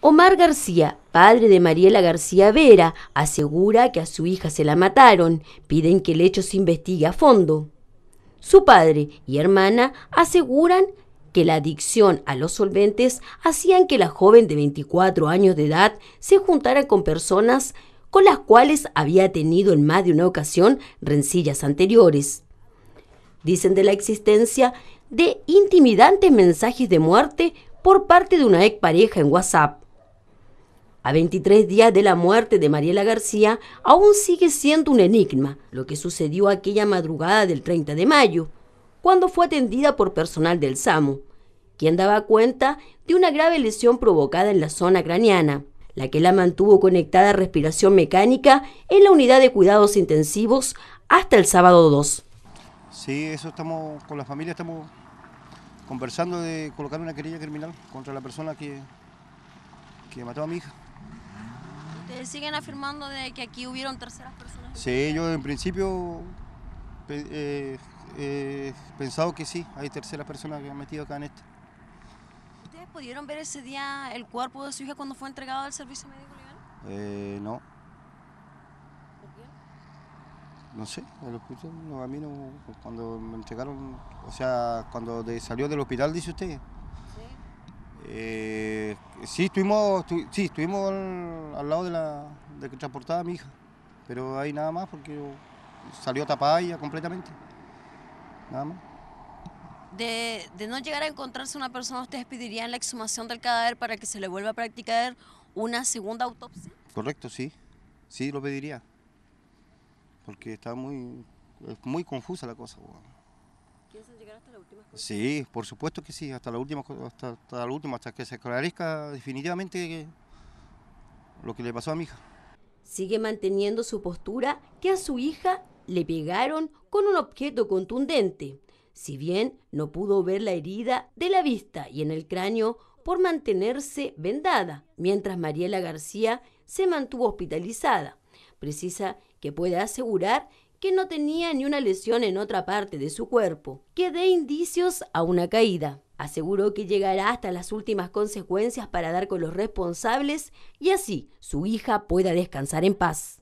Omar García, padre de Mariela García Vera, asegura que a su hija se la mataron. Piden que el hecho se investigue a fondo. Su padre y hermana aseguran que la adicción a los solventes hacían que la joven de 24 años de edad se juntara con personas con las cuales había tenido en más de una ocasión rencillas anteriores. Dicen de la existencia de intimidantes mensajes de muerte por parte de una expareja en WhatsApp a 23 días de la muerte de Mariela García, aún sigue siendo un enigma lo que sucedió aquella madrugada del 30 de mayo, cuando fue atendida por personal del SAMU, quien daba cuenta de una grave lesión provocada en la zona craneana, la que la mantuvo conectada a respiración mecánica en la unidad de cuidados intensivos hasta el sábado 2. Sí, eso estamos con la familia, estamos conversando de colocar una querella criminal contra la persona que, que mató a mi hija. ¿Ustedes siguen afirmando de que aquí hubieron terceras personas? Sí, yo en principio he eh, eh, pensado que sí, hay terceras personas que han metido acá en esto. ¿Ustedes pudieron ver ese día el cuerpo de su hija cuando fue entregado al servicio médico legal? Eh, no. ¿Por qué? No sé, a mí no, cuando me entregaron, o sea, cuando salió del hospital, dice usted. Eh, sí, estuvimos, sí, estuvimos al, lado de la de que transportaba a mi hija, pero ahí nada más porque salió tapada ella completamente. Nada más. De, no llegar a encontrarse una persona, ¿ustedes pedirían la exhumación del cadáver para que se le vuelva a practicar una segunda autopsia? Correcto, sí. Sí, lo pediría. Porque está muy, muy confusa la cosa. ¿Piensan llegar hasta la última cosa? Sí, por supuesto que sí, hasta la última, hasta, la última, hasta que se esclarezca definitivamente lo que le pasó a mi hija. Sigue manteniendo su postura que a su hija le pegaron con un objeto contundente, si bien no pudo ver la herida de la vista y en el cráneo por mantenerse vendada, mientras Mariela García se mantuvo hospitalizada. Precisa que pueda asegurar que no tenía ni una lesión en otra parte de su cuerpo, que dé indicios a una caída. Aseguró que llegará hasta las últimas consecuencias para dar con los responsables y así su hija pueda descansar en paz.